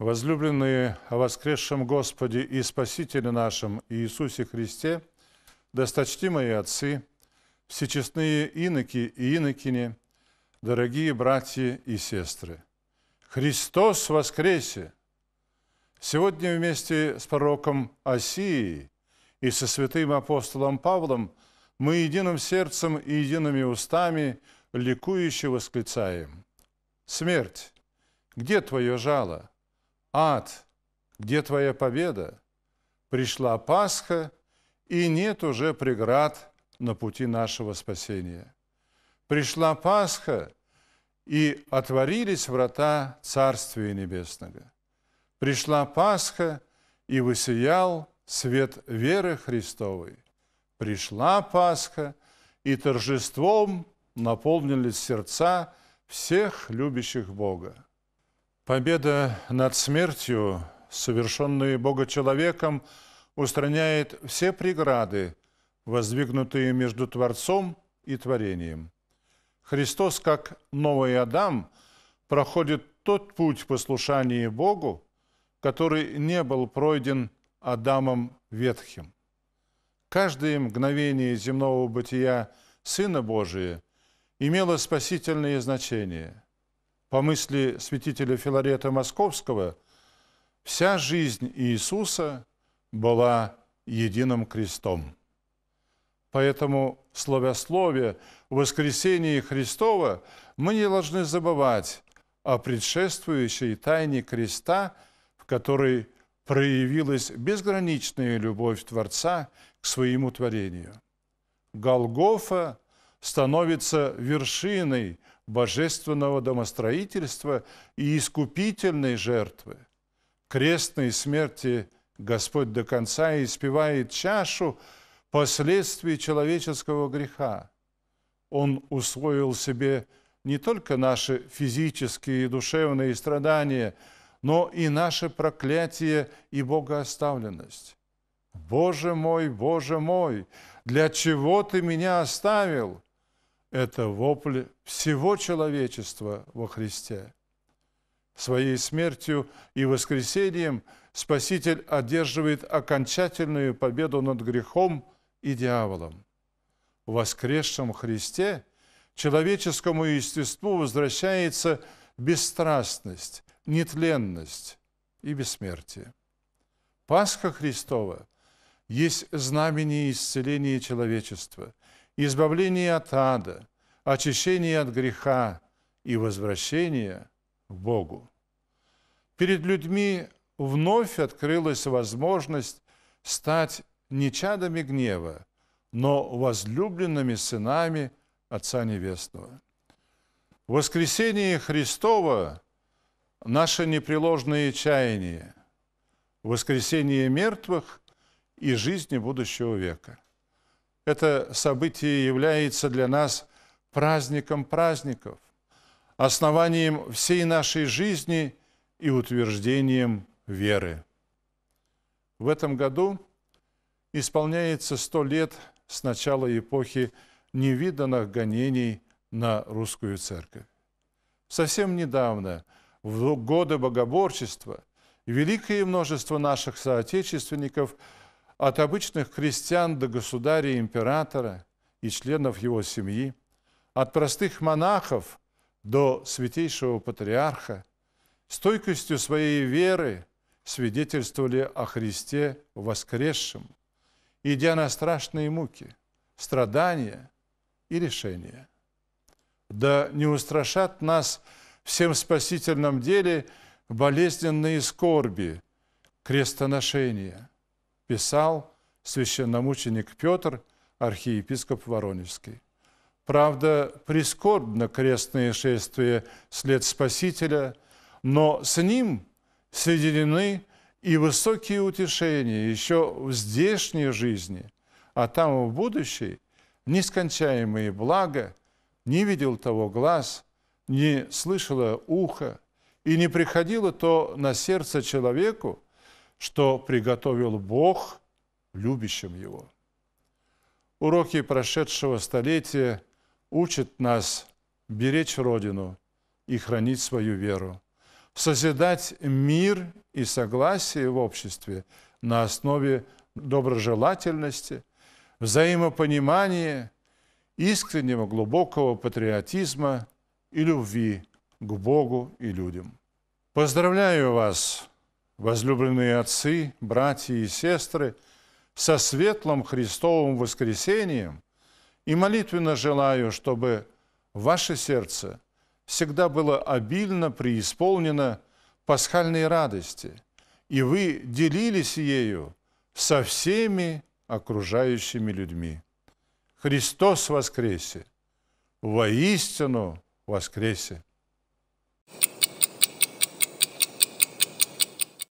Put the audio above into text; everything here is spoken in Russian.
Возлюбленные о воскресшем Господе и Спасителе нашем Иисусе Христе, досточтимые отцы, всечестные иноки и инокини, дорогие братья и сестры, Христос воскресе! Сегодня вместе с пророком Осией и со святым апостолом Павлом мы единым сердцем и едиными устами ликующе восклицаем. «Смерть, где твое жало?» ад, где твоя победа? Пришла Пасха, и нет уже преград на пути нашего спасения. Пришла Пасха, и отворились врата Царствия Небесного. Пришла Пасха, и высиял свет веры Христовой. Пришла Пасха, и торжеством наполнились сердца всех любящих Бога. Победа над смертью, совершенная Бога-человеком, устраняет все преграды, воздвигнутые между Творцом и творением. Христос, как новый Адам, проходит тот путь послушания Богу, который не был пройден Адамом Ветхим. Каждое мгновение земного бытия Сына Божия имело спасительное значение по мысли святителя Филарета Московского, вся жизнь Иисуса была единым крестом. Поэтому словословие воскресения Христова мы не должны забывать о предшествующей тайне креста, в которой проявилась безграничная любовь Творца к своему творению. Голгофа становится вершиной божественного домостроительства и искупительной жертвы. Крестной смерти Господь до конца испевает чашу последствий человеческого греха. Он усвоил себе не только наши физические и душевные страдания, но и наше проклятие и богооставленность. «Боже мой, Боже мой, для чего ты меня оставил?» – это вопль всего человечества во Христе. Своей смертью и воскресением Спаситель одерживает окончательную победу над грехом и дьяволом. В воскресшем Христе человеческому естеству возвращается бесстрастность, нетленность и бессмертие. Пасха Христова есть знамение исцеления человечества – избавление от ада, очищение от греха и возвращение к Богу. Перед людьми вновь открылась возможность стать не чадами гнева, но возлюбленными сынами Отца Небесного. Воскресение воскресении Христова наше непреложное чаяние, воскресение мертвых и жизни будущего века – это событие является для нас праздником праздников, основанием всей нашей жизни и утверждением веры. В этом году исполняется сто лет с начала эпохи невиданных гонений на русскую церковь. Совсем недавно, в годы богоборчества, великое множество наших соотечественников – от обычных крестьян до государя императора и членов его семьи, от простых монахов до святейшего патриарха, стойкостью своей веры свидетельствовали о Христе воскресшем, идя на страшные муки, страдания и решения. Да не устрашат нас всем спасительном деле болезненные скорби, крестоношения – писал священномученик Петр, архиепископ Воронежский. Правда, прискорбно крестное шествие след Спасителя, но с ним соединены и высокие утешения еще в здешней жизни, а там в будущей нескончаемые блага, не видел того глаз, не слышало ухо, и не приходило то на сердце человеку, что приготовил Бог любящим Его. Уроки прошедшего столетия учат нас беречь Родину и хранить свою веру, созидать мир и согласие в обществе на основе доброжелательности, взаимопонимания, искреннего глубокого патриотизма и любви к Богу и людям. Поздравляю вас возлюбленные отцы, братья и сестры, со светлым Христовым воскресением и молитвенно желаю, чтобы ваше сердце всегда было обильно преисполнено пасхальной радости, и вы делились ею со всеми окружающими людьми. Христос воскресе! Воистину воскресе!